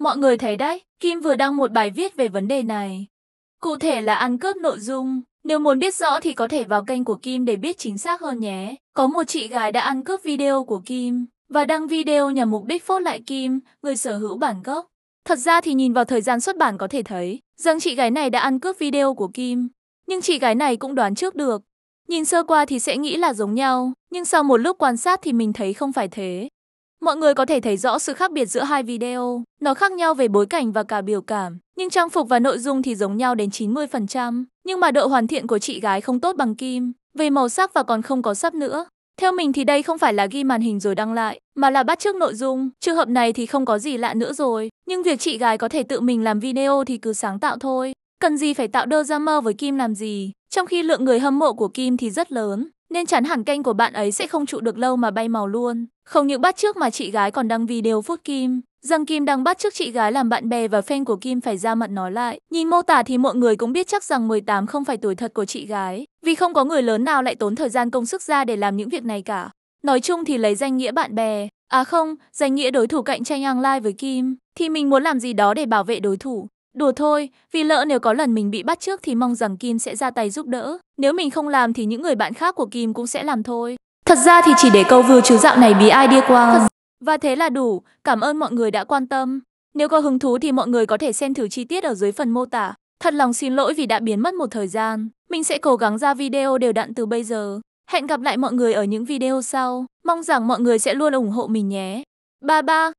Mọi người thấy đấy, Kim vừa đăng một bài viết về vấn đề này. Cụ thể là ăn cướp nội dung. Nếu muốn biết rõ thì có thể vào kênh của Kim để biết chính xác hơn nhé. Có một chị gái đã ăn cướp video của Kim và đăng video nhằm mục đích phốt lại Kim, người sở hữu bản gốc. Thật ra thì nhìn vào thời gian xuất bản có thể thấy rằng chị gái này đã ăn cướp video của Kim. Nhưng chị gái này cũng đoán trước được. Nhìn sơ qua thì sẽ nghĩ là giống nhau, nhưng sau một lúc quan sát thì mình thấy không phải thế. Mọi người có thể thấy rõ sự khác biệt giữa hai video. Nó khác nhau về bối cảnh và cả biểu cảm, nhưng trang phục và nội dung thì giống nhau đến 90%. Nhưng mà độ hoàn thiện của chị gái không tốt bằng Kim, về màu sắc và còn không có sắp nữa. Theo mình thì đây không phải là ghi màn hình rồi đăng lại, mà là bắt chước nội dung. Trường hợp này thì không có gì lạ nữa rồi. Nhưng việc chị gái có thể tự mình làm video thì cứ sáng tạo thôi. Cần gì phải tạo đơ ra mơ với Kim làm gì? Trong khi lượng người hâm mộ của Kim thì rất lớn nên chắn hẳn kênh của bạn ấy sẽ không trụ được lâu mà bay màu luôn. Không những bắt trước mà chị gái còn đăng video phút Kim. Rằng Kim đang bắt trước chị gái làm bạn bè và fan của Kim phải ra mặt nói lại. Nhìn mô tả thì mọi người cũng biết chắc rằng 18 không phải tuổi thật của chị gái. Vì không có người lớn nào lại tốn thời gian công sức ra để làm những việc này cả. Nói chung thì lấy danh nghĩa bạn bè, à không, danh nghĩa đối thủ cạnh tranh online với Kim, thì mình muốn làm gì đó để bảo vệ đối thủ. Đùa thôi, vì lỡ nếu có lần mình bị bắt trước thì mong rằng Kim sẽ ra tay giúp đỡ. Nếu mình không làm thì những người bạn khác của Kim cũng sẽ làm thôi. Thật ra thì chỉ để câu view chứ dạo này bí ai đi qua. Và thế là đủ, cảm ơn mọi người đã quan tâm. Nếu có hứng thú thì mọi người có thể xem thử chi tiết ở dưới phần mô tả. Thật lòng xin lỗi vì đã biến mất một thời gian. Mình sẽ cố gắng ra video đều đặn từ bây giờ. Hẹn gặp lại mọi người ở những video sau. Mong rằng mọi người sẽ luôn ủng hộ mình nhé. Ba ba